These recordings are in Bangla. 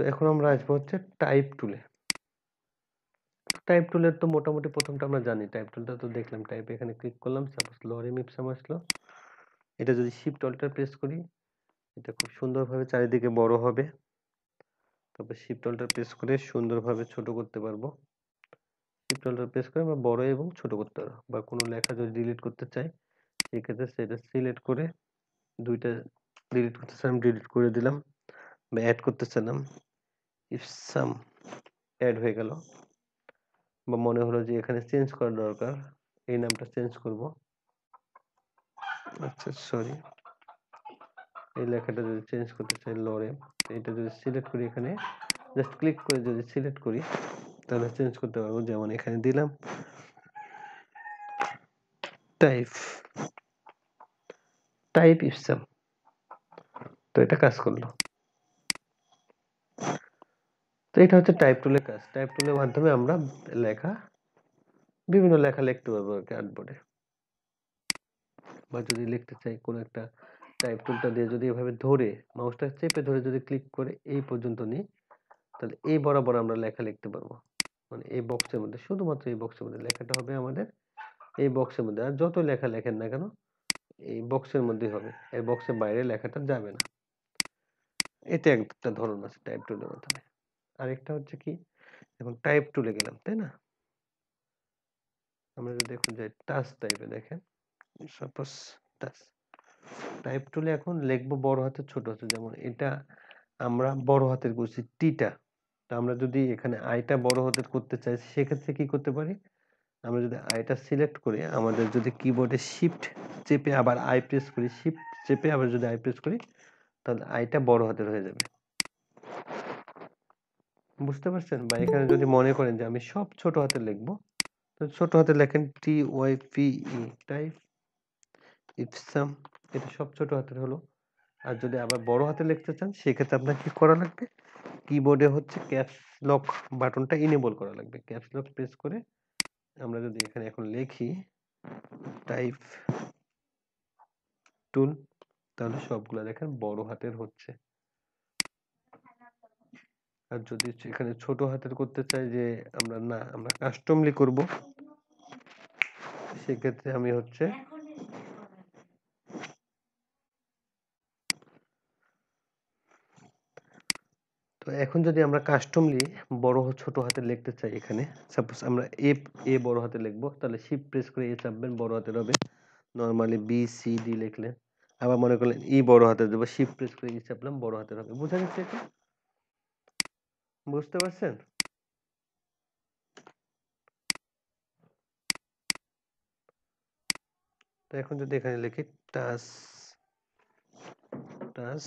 তো এখন আমরা আসবো হচ্ছে টাইপ টুলে টাইপ টুলের তো মোটামুটি প্রথমটা আমরা জানি টাইপ টুলটা তো দেখলাম টাইপ এখানে ক্লিক করলাম সাপোজ লরি ইপসাম আসলো এটা যদি শিফট অল্টার প্রেস করি এটা খুব সুন্দরভাবে চারিদিকে বড় হবে তারপর শিফট অল্টার প্রেস করে সুন্দরভাবে ছোট করতে পারবো শিফট অল্টার প্রেস করে আমরা বড় এবং ছোট করতে পারবো বা কোনো লেখা যদি ডিলিট করতে চাই সেক্ষেত্রে সেটা সিলেক্ট করে দুইটা ডিলিট করতে চাই ডিলিট করে দিলাম বা অ্যাড করতে চাইলাম ইফসাম অ্যাড হয়ে গেল বা মনে হলো যে এখানে চেঞ্জ করা দরকার এই নামটা চেঞ্জ করব আচ্ছা সরি এই লেখাটা যদি চেঞ্জ করতে চাই লরে এটা যদি সিলেক্ট করি এখানে জাস্ট ক্লিক করে যদি সিলেক্ট করি তাহলে চেঞ্জ করতে পারবো যেমন এখানে দিলাম টাইপ টাইপ ইফসাম তো এটা কাজ করলো এটা হচ্ছে টাইপ টুলের কাজ টাইপ টুলের মাধ্যমে আমরা লেখা বিভিন্ন লেখা লিখতে পারবো কার্ডবোর্ডে বা যদি লিখতে চাই কোনো একটা টাইপ টুলটা দিয়ে যদি এভাবে ধরে মাউসটা চেপে ধরে যদি ক্লিক করে এই পর্যন্ত নিই তাহলে এই বরাবর আমরা লেখা লিখতে পারবো মানে এই বক্সের মধ্যে শুধুমাত্র এই বক্সের মধ্যে লেখাটা হবে আমাদের এই বক্সের মধ্যে আর যত লেখা লেখেন না কেন এই বক্সের মধ্যে হবে এই বক্সের বাইরে লেখাটা যাবে না এটা একটা ধরন আছে টাইপ টুলের মাধ্যমে আরেকটা হচ্ছে কি এখন টাইপ টুলে গেলাম তাই না আমরা যদি এখন যাই টাচ টাইপে দেখেন সাপোজ টাচ টাইপ টুলে এখন লিখবো বড় হাতের ছোট হাতে যেমন এটা আমরা বড় হাতের করছি টিটা তো আমরা যদি এখানে আইটা বড় হাতের করতে চাই সেক্ষেত্রে কি করতে পারি আমরা যদি আইটা সিলেক্ট করি আমাদের যদি কিবোর্ডে শিফট চেপে আবার আই প্রেস করি শিফট চেপে আবার যদি আই প্রেস করি তাহলে আইটা বড় হাতের হয়ে যাবে বুঝতে পারছেন বা এখানে যদি মনে করেন যে আমি সব ছোট হাতে লিখব তো ছোট হাতে লেখেন T Y P E type ipsum এটা সব ছোট হাতের হলো আর যদি আবার বড় হাতে লিখতে চান সেক্ষেত্রে আপনার কি করা লাগবে কিবোর্ডে হচ্ছে ক্যাপস লক বাটনটা ইনেবল করা লাগবে ক্যাপস লক প্রেস করে আমরা যদি এখানে এখন লিখি টাইপ টুল তাহলে সবগুলা দেখেন বড় হাতের হচ্ছে আর যদি সেখানে ছোট হাতের করতে চাই যে আমরা না আমরা কাস্টমলি করব সেক্ষেত্রে আমি হচ্ছে তো এখন যদি আমরা কাস্টমলি বড় ছোট হাতে লিখতে চাই এখানে সাপোজ আমরা এ এ বড় হাতে লিখবো তাহলে শিপ প্রেস করে এ চাপবেন বড় হাতের হবে নর্মালি বি সি ডি লিখলেন আবার মনে করলেন ই e বড় হাতে দেবো শিপ প্রেস করে ই e চাপলাম বড় হাতের হবে বোঝা গেছে এটা বুঝতে পারছেন তো এখন যদি এখানে লিখি টাস টাস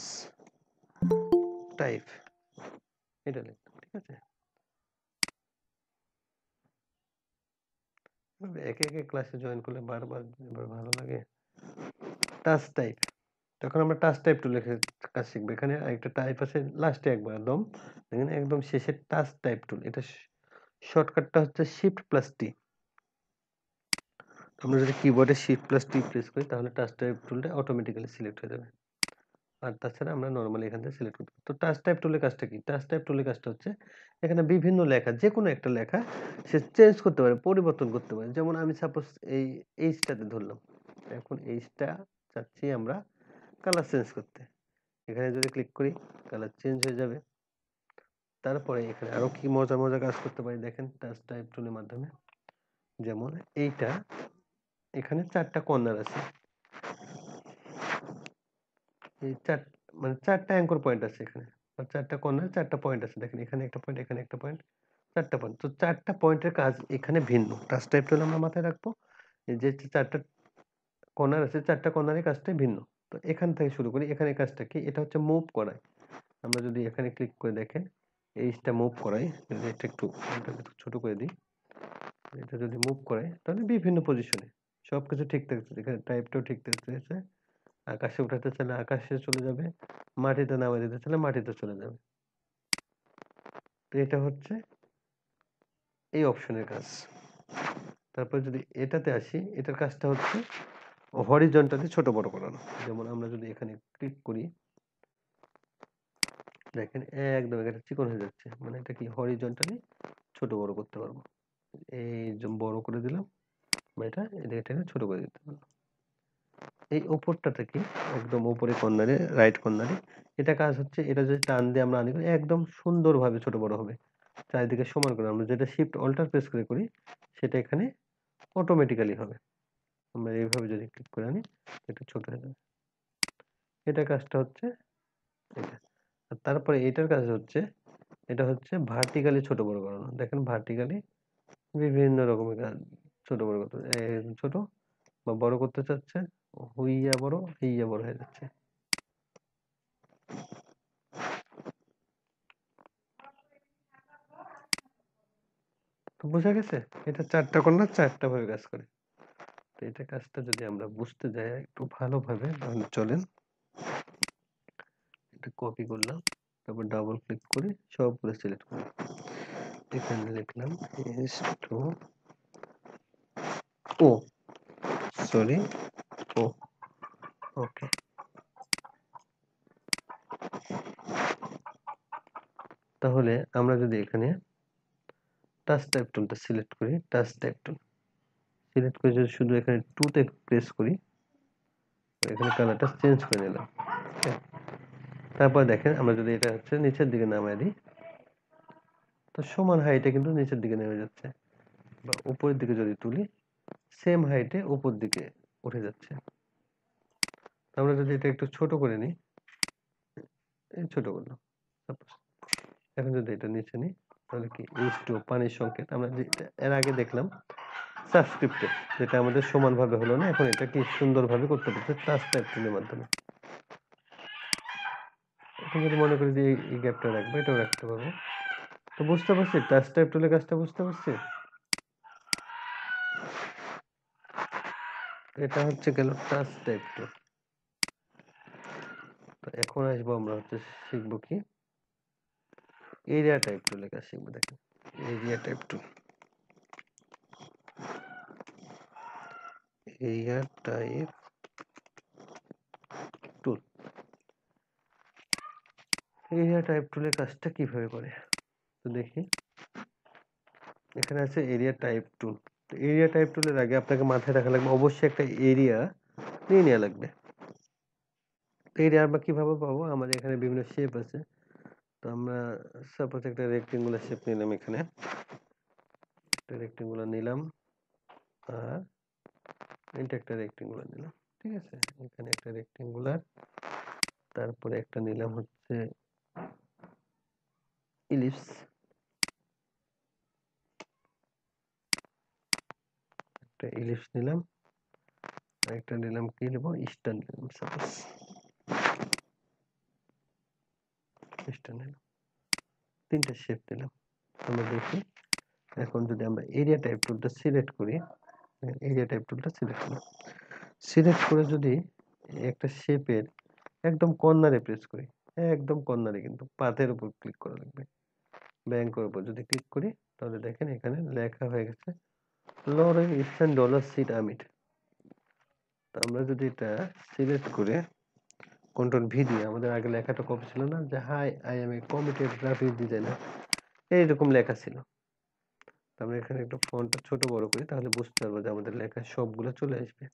টাইপ এটা লিখ ঠিক আছে একে একে ক্লাসে জয়েন করলে বারবার ভালো লাগে টাচ টাইপ তখন আমরা টাচ টাইপ টু লেখার কাজ শিখবো এখানে একটা টাইপ আছে লাস্টে একবার একদম এখানে একদম শেষে টাচ টাইপ টুল এটা শর্টকাটটা হচ্ছে শিফট প্লাস টি আমরা যদি কিবোর্ডে শিফট প্লাস টি প্রেস করি তাহলে টাচ টাইপ টুলটা অটোমেটিক্যালি সিলেক্ট হয়ে যাবে আর তাছাড়া আমরা নর্মালি এখান থেকে সিলেক্ট করতে তো টাচ টাইপ টুলের কাজটা কি টাচ টাইপ টুলের কাজটা হচ্ছে এখানে বিভিন্ন লেখা যে কোনো একটা লেখা সে চেঞ্জ করতে পারে পরিবর্তন করতে পারে যেমন আমি সাপোজ এই এইচটাতে ধরলাম এখন এইচটা চাচ্ছি আমরা কালার চেঞ্জ করতে এখানে যদি ক্লিক করি কালার চেঞ্জ হয়ে যাবে তারপরে এখানে আরও কি মজা মজা কাজ করতে পারি দেখেন টাচ টাইপ টুলের মাধ্যমে যেমন এইটা এখানে চারটা কর্নার আছে এই চার মানে চারটা অ্যাঙ্কর পয়েন্ট আছে এখানে চারটা কর্নার চারটা পয়েন্ট আছে দেখেন এখানে একটা পয়েন্ট এখানে একটা পয়েন্ট চারটা পয়েন্ট তো চারটা পয়েন্টের কাজ এখানে ভিন্ন টাচ টাইপটা আমরা মাথায় রাখবো যে চারটা কর্নার আছে চারটা কর্নারের কাজটাই ভিন্ন তো এখান থেকে শুরু করি এখানে কাজটা কি এটা হচ্ছে মুভ করাই আমরা যদি এখানে ক্লিক করে দেখেন এইটা মুভ করাই যদি এটা একটু ছোট করে দিই এটা যদি মুভ করাই তাহলে বিভিন্ন পজিশনে সব কিছু ঠিক থাকছে এখানে টাইপটাও ঠিক থাকতেছে আকাশে উঠাতে চাইলে আকাশে চলে যাবে মাটিতে নামা দিতে চাইলে মাটিতে চলে যাবে তো এটা হচ্ছে এই অপশনের কাজ তারপর যদি এটাতে আসি এটার কাজটা হচ্ছে হরিজনটাতে ছোট বড় করানো যেমন আমরা যদি এখানে ক্লিক করি দেখেন একদম এখানে চিকন হয়ে যাচ্ছে মানে এটা কি হরিজনটালি ছোট বড় করতে পারবো এই বড় করে দিলাম বা এটা এটাকে ছোট করে দিতে পারলাম এই ওপরটাতে কি একদম উপরে কর্নারে রাইট কর্নারে এটা কাজ হচ্ছে এটা যদি টান দিয়ে আমরা আনি একদম সুন্দরভাবে ছোট বড় হবে চারিদিকে সমান করে আমরা যেটা শিফট অল্টার প্রেস করে করি সেটা এখানে অটোমেটিক্যালি হবে আমরা এইভাবে যদি ক্লিক করে আনি এটা ছোট হয়ে যাবে এটা কাজটা হচ্ছে এটা আর তারপরে এটার কাজ হচ্ছে এটা হচ্ছে ভার্টিক্যালি ছোট বড় করানো দেখেন ভার্টিক্যালি বিভিন্ন রকমের কাজ ছোটো বড় করতে ছোট বা বড় করতে চাচ্ছে হইয়া বড় হইয়া বড় হয়ে যাচ্ছে বোঝা গেছে এটা চারটা কন্যা চারটা ভাবে কাজ করে তো এটা কাজটা যদি আমরা বুঝতে যাই একটু ভালোভাবে তাহলে চলেন এটা কপি করলাম তারপর ডাবল ক্লিক করে সবগুলো সিলেক্ট করলাম এখানে লিখলাম এস টু ও সরি ও ওকে তাহলে আমরা যদি এখানে টাচ টাইপ টুলটা সিলেক্ট করি টাচ টাইপ টুল সিলেক্ট করে যদি শুধু এখানে টুতে প্রেস করি এখানে কালারটা চেঞ্জ করে নিলাম তারপর দেখেন আমরা যদি এটা হচ্ছে নিচের দিকে নামাই দিই তো সমান হাইটে কিন্তু নিচের দিকে নেমে যাচ্ছে বা উপরের দিকে যদি তুলি সেম হাইটে উপর দিকে উঠে যাচ্ছে আমরা যদি এটা একটু ছোট করে নিই ছোট করলাম এখন যদি এটা নিচে নিই তাহলে কি ইস টু পানির সংকেত আমরা যে এর আগে দেখলাম সাবস্ক্রিপ্টেড যেটা আমাদের সমানভাবে হলো না এখন এটা কি সুন্দরভাবে করতে পারছে ট্রান্সক্রাইপ্টেডের মাধ্যমে এখন যদি মনে করি যে এই গ্যাপটা রাখবো এটাও রাখতে পারবো তো বুঝতে পারছি ট্রান্সক্রাইপ্টেডের কাজটা বুঝতে পারছি এটা হচ্ছে গেল ট্রান্সক্রাইপ্টেড তো এখন আসবো আমরা হচ্ছে শিখবো কি এরিয়া টাইপ টু লেখা শিখবো দেখেন area type tool layer type tool area type টুলের কাজটা কিভাবে করে তো দেখি এখানে আছে এরিয়া টাইপ টুল তো এরিয়া টাইপ টুলের আগে আপনাকে মাথায় রাখা লাগবে অবশ্যই একটা এরিয়া নিয়ে নেওয়া লাগবে এরিয়া আমরা কিভাবে পাবো আমাদের এখানে বিভিন্ন শেপ আছে তো আমরা সাপোজ একটা রেক্টেঙ্গুলার শেপ নিলাম এখানে একটা রেক্টেঙ্গুলার নিলাম আর এটা একটা রেক্টেঙ্গুলার নিলাম ঠিক আছে এখানে একটা রেক্টেঙ্গুলার তারপরে একটা নিলাম হচ্ছে ইলিপস একটা ইলিপস নিলাম একটা নিলাম কি নেব স্টার নিলাম সাপোজ স্টার নিলাম তিনটা শেপ দিলাম আমরা দেখি এখন যদি আমরা এরিয়া টাইপ টুলটা সিলেক্ট করি এই টাইপ টুলটা সিলেক্ট করলাম সিলেক্ট করে যদি একটা শেপের একদম কর্নারে প্রেস করি একদম কর্নারে কিন্তু পাতের উপর ক্লিক করা লাগবে ব্যাংকের উপর যদি ক্লিক করি তাহলে দেখেন এখানে লেখা হয়ে গেছে লরেন ইস্টার্ন ডলার সিট আমিট আমরা যদি এটা সিলেক্ট করে কন্ট্রোল ভি দিয়ে আমাদের আগে লেখাটা কপি ছিল না যে hi I am a committed graphic designer এইরকম লেখা ছিল আমরা এখানে একটা ফন্টটা ছোট বড় করি তাহলে বুঝতে পারবো যে আমাদের লেখা সবগুলো চলে আসবে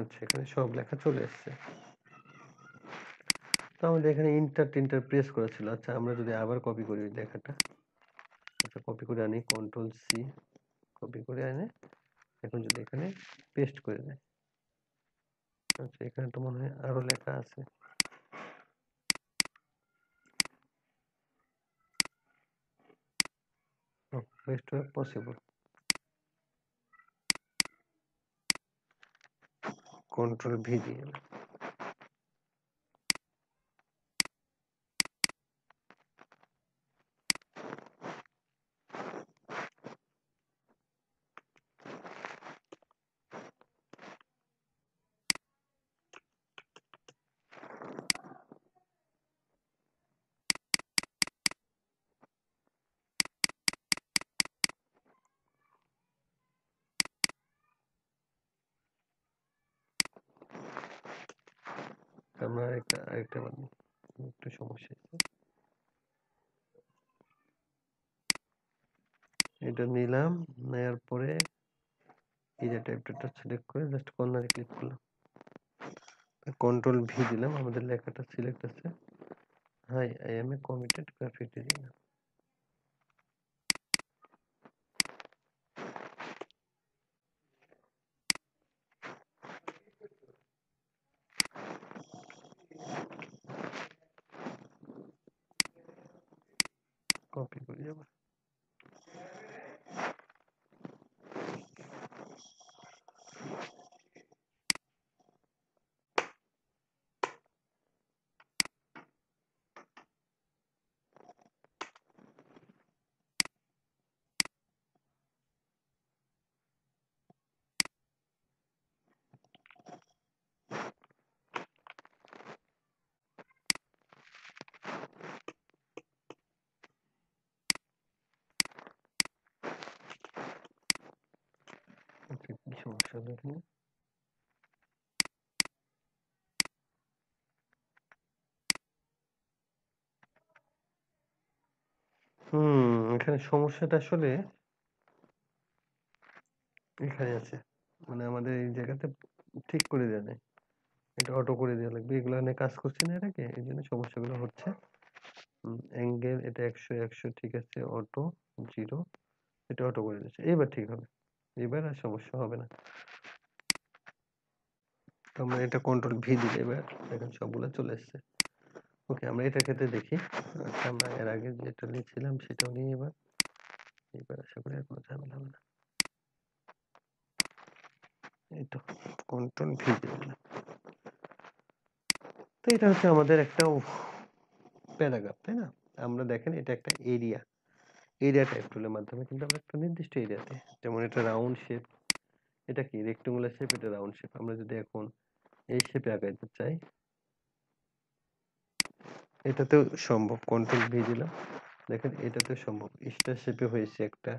আচ্ছা এখানে সব লেখা চলে এসছে তো আমাদের এখানে ইন্টার টিন্টার প্রেস করা ছিল আচ্ছা আমরা যদি আবার কপি করি ওই লেখাটা আচ্ছা কপি করে আনি কন্ট্রোল সি কপি করে আনে এখন যদি এখানে পেস্ট করে দেয় আচ্ছা এখানে তো মনে হয় আরো লেখা আছে ways were possible. Control VGL. আমার একটা আরেকটা বানাই একটু সমস্যা আছে এটা নিলাম নেয়ার পরে এই টাইপটা সিলেক্ট করে জাস্ট কর্নারে ক্লিক করলাম কন্ট্রোল ভি দিলাম আমাদের লেখাটা সিলেক্ট আছে hi I am a committed graphic দিলাম absolutely. হুম এখানে সমস্যাটা আসলে এখানে আছে মানে আমাদের এই জায়গাতে ঠিক করে দেওয়া নেই এটা অটো করে দেওয়া লাগবে এগুলো নিয়ে কাজ করছি না এটাকে এই জন্য সমস্যাগুলো হচ্ছে অ্যাঙ্গেল এটা একশো একশো ঠিক আছে অটো জিরো এটা অটো করে দিচ্ছে এবার ঠিক হবে এবার আর সমস্যা হবে না আমরা এটা কন্ট্রোল ভি দিলে এবার এখন সবগুলো চলে এসছে ওকে আমরা এটা ক্ষেত্রে দেখি আচ্ছা, আমরা এর আগে যেটা নিয়েছিলাম সেটাও নিয়ে এবার এবার আশা করি আর কোনো ঝামেলা হবে না এটা কন্ট্রোল ভি দিলাম তো এটা হচ্ছে আমাদের একটা প্যারাগ্রাফ তাই না আমরা দেখেন এটা একটা এরিয়া এরিয়া টাইপ টুলের মাধ্যমে কিন্তু আমরা একটা নির্দিষ্ট এরিয়াতে যেমন এটা রাউন্ড শেপ এটা কি রেক্টেঙ্গুলার শেপ এটা রাউন্ড শেপ আমরা যদি এখন এই শেপে আঁকাইতে চাই এটাতেও সম্ভব কন্ট্রোল ভি দিলাম দেখেন এটাতেও সম্ভব স্টার শেপে হয়েছে একটা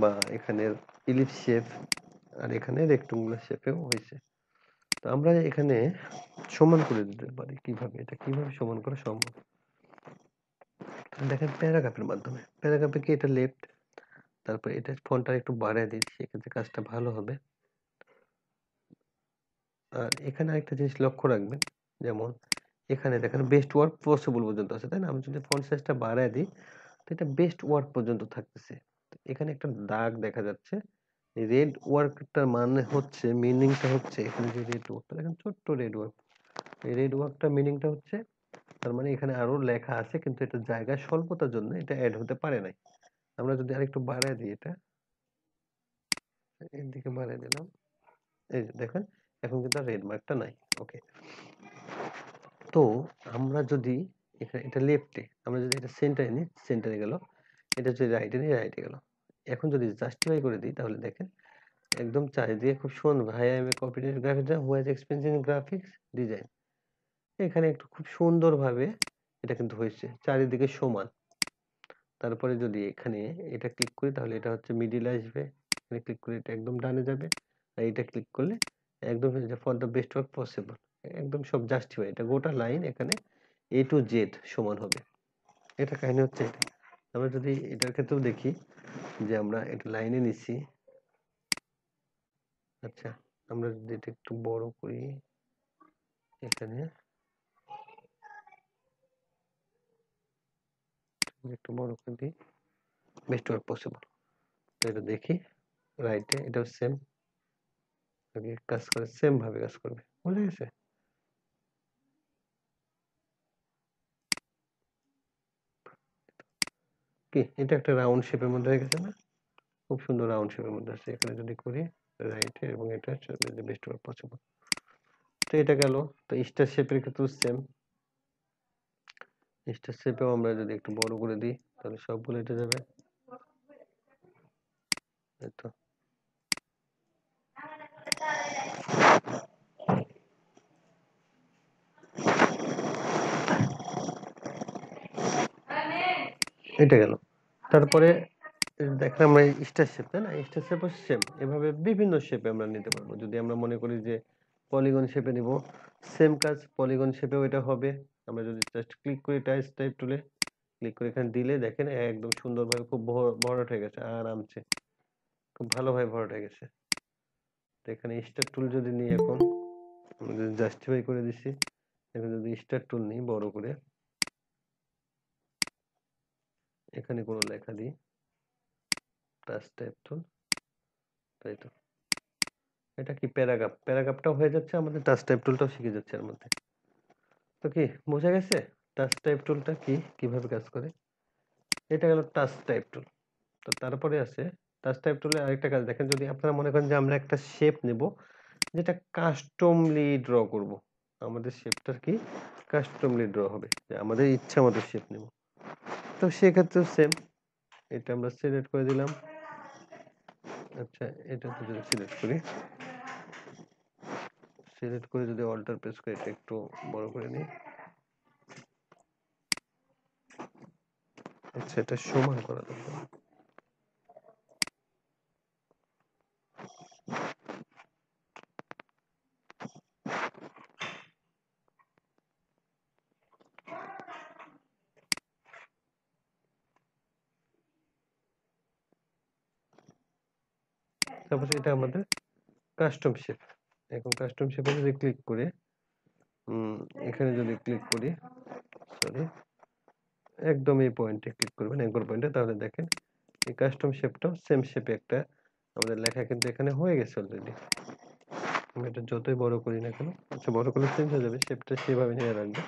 বা এখানে ইলিপ শেপ আর এখানে রেক্টেঙ্গুলার শেপেও হয়েছে তো আমরা এখানে সমান করে দিতে পারি কিভাবে এটা কিভাবে সমান করা সম্ভব দেখেন প্যারাগ্রাফের মাধ্যমে প্যারাগ্রাফে কি এটা লেফট তারপর এটা ফোনটা একটু বাড়িয়ে দিই সেক্ষেত্রে কাজটা ভালো হবে আর এখানে আরেকটা জিনিস লক্ষ্য রাখবেন যেমন এখানে দেখেন বেস্ট ওয়ার্ক পসিবল পর্যন্ত আছে তাই না আমি যদি ফোন সাইজটা বাড়ায় দিই তো এটা বেস্ট ওয়ার্ক পর্যন্ত থাকতেছে এখানে একটা দাগ দেখা যাচ্ছে রেড ওয়ার্কটার মানে হচ্ছে মিনিংটা হচ্ছে এখানে যে রেড ওয়ার্কটা দেখেন ছোট্ট রেড ওয়ার্ক রেড ওয়ার্কটার মিনিংটা হচ্ছে তার মানে এখানে আরও লেখা আছে কিন্তু এটা জায়গা স্বল্পতার জন্য এটা অ্যাড হতে পারে নাই আমরা যদি আরেকটু বাড়ায় দিই এটা এদিকে বাড়ায় দিলাম এই যে দেখেন এখন কিন্তু রেড মার্কটা নাই ওকে তো আমরা যদি এখানে এটা লেফটে আমরা যদি এটা সেন্টারে নিই সেন্টারে গেল এটা যদি রাইটে নিই রাইটে গেল এখন যদি জাস্টিফাই করে দিই তাহলে দেখেন একদম চারিদিকে খুব সুন্দর ভাই আমি computer graphics wise expensing graphics design এখানে একটু খুব সুন্দরভাবে এটা কিন্তু হয়েছে চারিদিকে সমান তারপরে যদি এখানে এটা ক্লিক করি তাহলে এটা হচ্ছে মিডিল আসবে এখানে ক্লিক করে এটা একদম ডানে যাবে আর এটা ক্লিক করলে একদম for the best work possible একদম সব জাস্টিফাই এটা গোটা লাইন এখানে এ টু জেড সমান হবে এটা কাহিনী হচ্ছে এটা আমরা যদি এটার ক্ষেত্রেও দেখি যে আমরা এটা লাইনে নিছি আচ্ছা আমরা যদি এটা একটু বড় করি এখানে একটু বড় করে দিই বেস্ট ওয়ার্ক পসিবল তো এটা দেখি রাইটে এটাও সেম আগে কাজ করে সেম ভাবে কাজ করবে বুঝে গেছে কি এটা একটা রাউন্ড শেপের মধ্যে হয়ে গেছে না খুব সুন্দর রাউন্ড শেপের মধ্যে আছে এখানে যদি করি রাইটে এবং এটা বেস্ট ওয়ার্ক পসিবল তো এটা গেল তো স্টার শেপের ক্ষেত্রেও সেম নিচটার শেপেও আমরা যদি একটু বড় করে দিই তাহলে সবগুলো এটা যাবে তো এটা গেল তারপরে দেখেন আমরা স্টার শেপ তাই না স্টার শেপও সেম এভাবে বিভিন্ন শেপে আমরা নিতে পারবো যদি আমরা মনে করি যে পলিগন শেপে নিব সেম কাজ পলিগন শেপেও এটা হবে আমরা যদি জাস্ট ক্লিক করি টাইস টাইপ টুলে ক্লিক করে এখানে দিলে দেখেন একদম সুন্দরভাবে খুব ভরাট হয়ে গেছে আরামসে খুব ভালোভাবে ভরাট হয়ে গেছে তো এখানে স্টার টুল যদি নিই এখন আমরা যদি জাস্টিফাই করে দিছি এখন যদি স্টার টুল নিই বড় করে এখানে কোনো লেখা দিই টাচ টাইপ টুল তাই তো এটা কি প্যারাগ্রাফ প্যারাগ্রাফটাও হয়ে যাচ্ছে আমাদের টাচ টাইপ টুলটাও শিখে যাচ্ছে এর মধ্যে তো কি বোঝা গেছে টাচ টাইপ টুলটা কি কিভাবে কাজ করে এটা গেল টাচ টাইপ টুল তো তারপরে আছে টাচ টাইপ টুলে আরেকটা কাজ দেখেন যদি আপনারা মনে করেন যে আমরা একটা শেপ নেব যেটা কাস্টমলি ড্র করব আমাদের শেপটার কি কাস্টমলি ড্র হবে যে আমাদের ইচ্ছা মতো শেপ নেব তো সেক্ষেত্রে সেম এটা আমরা সিলেক্ট করে দিলাম আচ্ছা এটা সিলেক্ট করি সিলেক্ট করে যদি অল্টার প্রেস করে এটা একটু বড় করে নিই আচ্ছা এটা সমান করা যাবে তারপর এটা আমাদের কাস্টম শেপ এখন কাস্টম শেপে যদি ক্লিক করে এখানে যদি ক্লিক করি সরি একদম এই পয়েন্টে ক্লিক করবেন একবার পয়েন্টে তাহলে দেখেন এই কাস্টম শেপটাও সেম শেপে একটা আমাদের লেখা কিন্তু এখানে হয়ে গেছে অলরেডি আমি এটা যতই বড় করি না কেন আচ্ছা বড় করলে চেঞ্জ হয়ে যাবে শেপটা সেভাবে নিয়ে রাখবে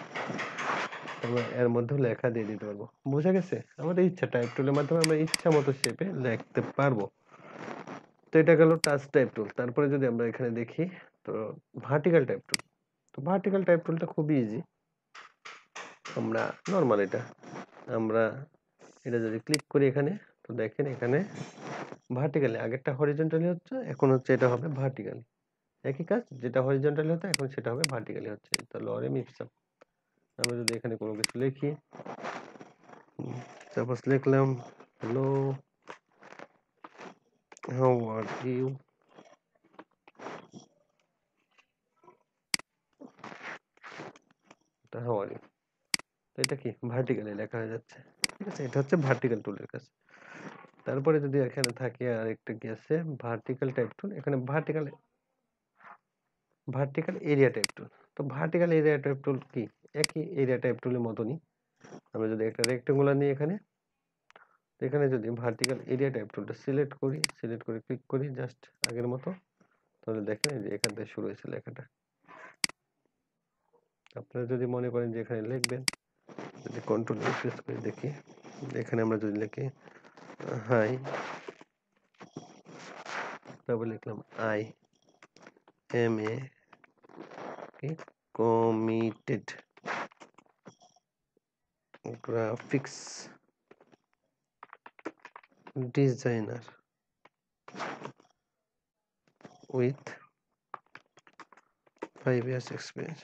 আমরা এর মধ্যেও লেখা দিয়ে দিতে পারবো বোঝা গেছে আমাদের ইচ্ছা টাইপ টুলের মাধ্যমে আমরা ইচ্ছা মতো শেপে লিখতে পারবো তো এটা গেল টাচ টাইপ টুল তারপরে যদি আমরা এখানে দেখি তো ভার্টিক্যাল টাইপ টুল তো ভার্টিক্যাল টাইপ টুলটা খুবই ইজি আমরা নর্মাল এটা আমরা এটা যদি ক্লিক করি এখানে তো দেখেন এখানে ভার্টিক্যালি আগেরটা হরিজন্টালি হচ্ছে এখন হচ্ছে এটা হবে ভার্টিক্যালি একই কাজ যেটা হরিজন্টালি হতো এখন সেটা হবে ভার্টিক্যালি হচ্ছে তো লরে মিপসাপ আমরা যদি এখানে কোনো কিছু লিখি সাপোজ লিখলাম হ্যালো হাউ আর ইউ একটা হাওয়ারি তো এটা কি ভার্টিক্যালি লেখা হয়ে যাচ্ছে ঠিক আছে এটা হচ্ছে ভার্টিক্যাল টুলের কাজ তারপরে যদি এখানে থাকে আর একটা কি আছে ভার্টিক্যাল টাইপ টুল এখানে vertical vertical area type tool তো ভার্টিক্যাল এরিয়া টাইপ টুল কি একই এরিয়া টাইপ টুলের মতনই আমরা যদি একটা রেক্টেঙ্গুলার নিই এখানে এখানে যদি ভার্টিক্যাল এরিয়া টাইপ টুলটা সিলেক্ট করি সিলেক্ট করে ক্লিক করি জাস্ট আগের মতো তাহলে দেখেন যে এখান থেকে শুরু হয়েছে লেখাটা আপনারা যদি মনে করেন যে এখানে লিখবেন যদি কন্ট্রোল প্রেস করে দেখি এখানে আমরা যদি লিখি হাই তারপর লিখলাম I am a committed graphics designer with five years experience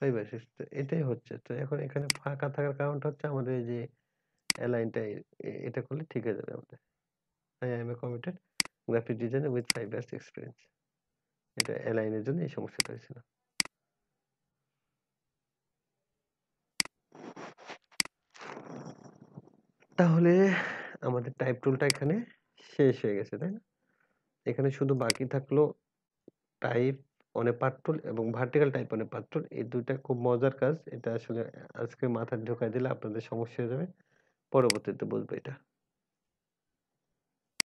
তাই বৈশিষ্ট্য এটাই হচ্ছে তো এখন এখানে ফাঁকা থাকার কারণটা হচ্ছে আমাদের যে অ্যালাইনটা এটা করলে ঠিক হয়ে যাবে আমাদের I am a committed graphic design with five years experience এটা অ্যালাইনের জন্য এই সমস্যাটা হয়েছিল তাহলে আমাদের টাইপ টুলটা এখানে শেষ হয়ে গেছে তাই না এখানে শুধু বাকি থাকলো টাইপ অনেক পাট্টুল এবং ভার্টিক্যাল টাইপ অনেক পাট্টুল এই দুইটা খুব মজার কাজ এটা আসলে আজকে মাথায় ঢোকাই দিলে আপনাদের সমস্যা হয়ে যাবে পরবর্তীতে বুঝবে এটা